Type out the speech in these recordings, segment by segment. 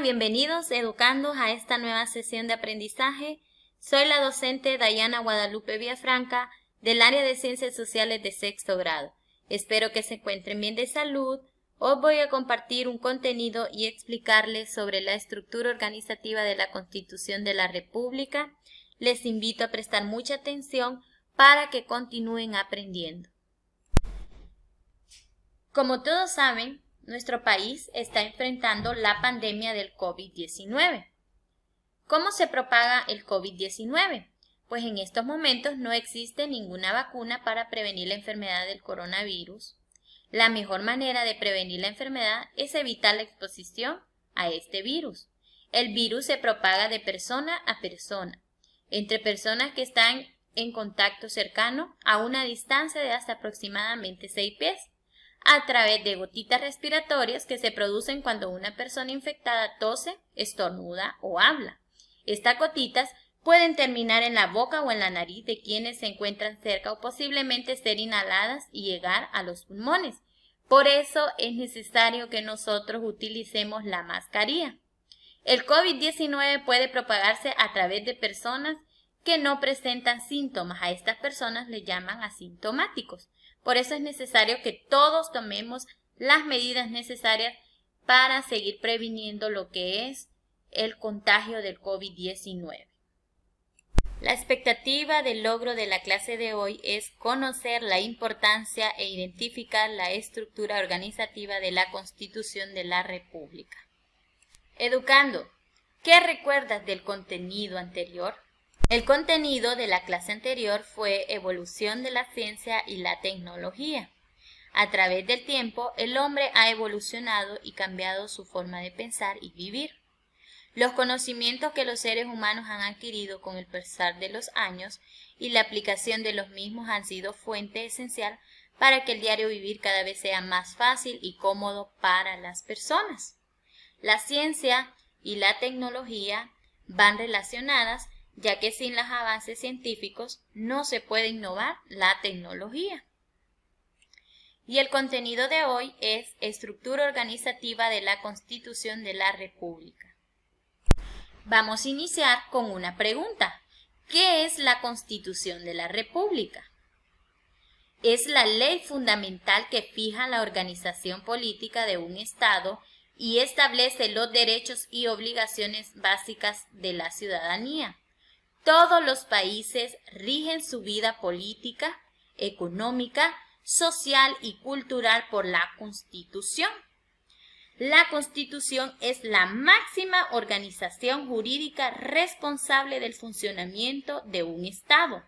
bienvenidos educandos a esta nueva sesión de aprendizaje. Soy la docente Dayana Guadalupe Villafranca del área de Ciencias Sociales de sexto grado. Espero que se encuentren bien de salud. Hoy voy a compartir un contenido y explicarles sobre la estructura organizativa de la Constitución de la República. Les invito a prestar mucha atención para que continúen aprendiendo. Como todos saben, nuestro país está enfrentando la pandemia del COVID-19. ¿Cómo se propaga el COVID-19? Pues en estos momentos no existe ninguna vacuna para prevenir la enfermedad del coronavirus. La mejor manera de prevenir la enfermedad es evitar la exposición a este virus. El virus se propaga de persona a persona, entre personas que están en contacto cercano a una distancia de hasta aproximadamente 6 pies a través de gotitas respiratorias que se producen cuando una persona infectada tose, estornuda o habla. Estas gotitas pueden terminar en la boca o en la nariz de quienes se encuentran cerca o posiblemente ser inhaladas y llegar a los pulmones. Por eso es necesario que nosotros utilicemos la mascarilla. El COVID-19 puede propagarse a través de personas que no presentan síntomas. A estas personas le llaman asintomáticos. Por eso es necesario que todos tomemos las medidas necesarias para seguir previniendo lo que es el contagio del COVID-19. La expectativa del logro de la clase de hoy es conocer la importancia e identificar la estructura organizativa de la Constitución de la República. Educando, ¿qué recuerdas del contenido anterior? El contenido de la clase anterior fue evolución de la ciencia y la tecnología. A través del tiempo, el hombre ha evolucionado y cambiado su forma de pensar y vivir. Los conocimientos que los seres humanos han adquirido con el pasar de los años y la aplicación de los mismos han sido fuente esencial para que el diario vivir cada vez sea más fácil y cómodo para las personas. La ciencia y la tecnología van relacionadas ya que sin los avances científicos no se puede innovar la tecnología. Y el contenido de hoy es estructura organizativa de la Constitución de la República. Vamos a iniciar con una pregunta. ¿Qué es la Constitución de la República? Es la ley fundamental que fija la organización política de un Estado y establece los derechos y obligaciones básicas de la ciudadanía todos los países rigen su vida política, económica, social y cultural por la Constitución. La Constitución es la máxima organización jurídica responsable del funcionamiento de un Estado.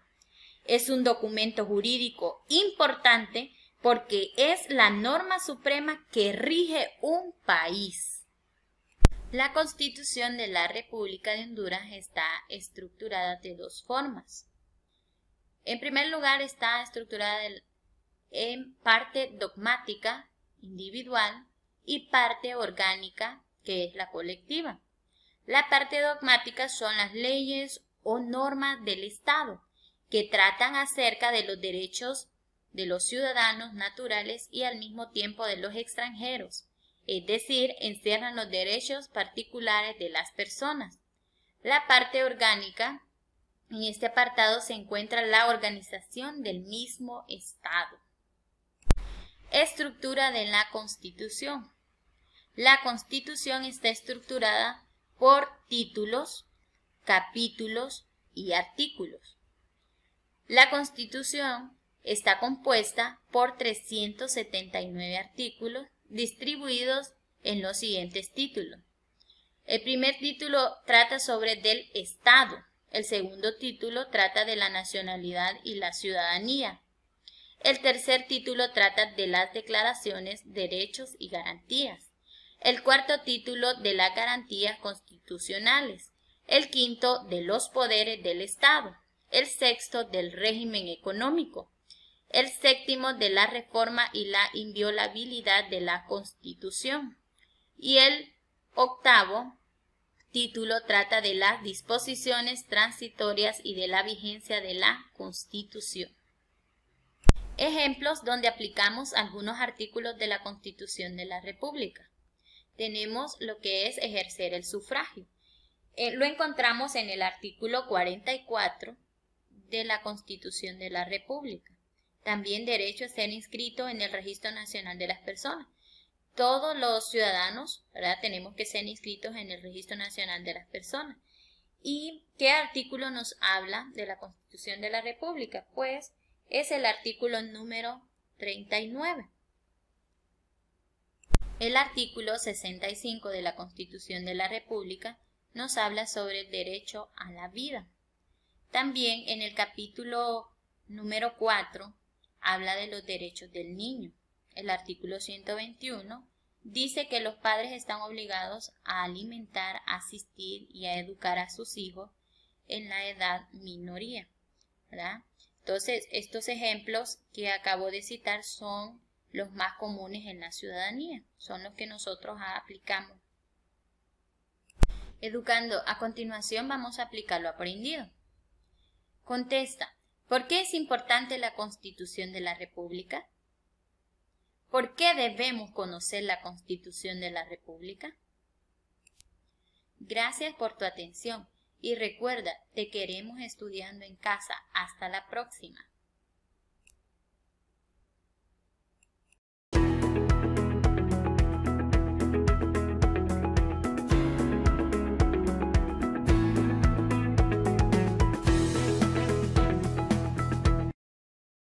Es un documento jurídico importante porque es la norma suprema que rige un país. La constitución de la República de Honduras está estructurada de dos formas. En primer lugar, está estructurada en parte dogmática, individual, y parte orgánica, que es la colectiva. La parte dogmática son las leyes o normas del Estado, que tratan acerca de los derechos de los ciudadanos naturales y al mismo tiempo de los extranjeros es decir, encierran los derechos particulares de las personas. La parte orgánica, en este apartado se encuentra la organización del mismo Estado. Estructura de la Constitución. La Constitución está estructurada por títulos, capítulos y artículos. La Constitución está compuesta por 379 artículos distribuidos en los siguientes títulos. El primer título trata sobre del Estado. El segundo título trata de la nacionalidad y la ciudadanía. El tercer título trata de las declaraciones, derechos y garantías. El cuarto título de las garantías constitucionales. El quinto de los poderes del Estado. El sexto del régimen económico el séptimo de la reforma y la inviolabilidad de la Constitución. Y el octavo título trata de las disposiciones transitorias y de la vigencia de la Constitución. Ejemplos donde aplicamos algunos artículos de la Constitución de la República. Tenemos lo que es ejercer el sufragio. Eh, lo encontramos en el artículo 44 de la Constitución de la República también derecho a ser inscrito en el Registro Nacional de las Personas. Todos los ciudadanos, ¿verdad? Tenemos que ser inscritos en el Registro Nacional de las Personas. ¿Y qué artículo nos habla de la Constitución de la República? Pues es el artículo número 39. El artículo 65 de la Constitución de la República nos habla sobre el derecho a la vida. También en el capítulo número 4 habla de los derechos del niño. El artículo 121 dice que los padres están obligados a alimentar, asistir y a educar a sus hijos en la edad minoría. Entonces, estos ejemplos que acabo de citar son los más comunes en la ciudadanía, son los que nosotros aplicamos. Educando, a continuación vamos a aplicar lo aprendido. Contesta, ¿Por qué es importante la Constitución de la República? ¿Por qué debemos conocer la Constitución de la República? Gracias por tu atención y recuerda, te queremos estudiando en casa. Hasta la próxima.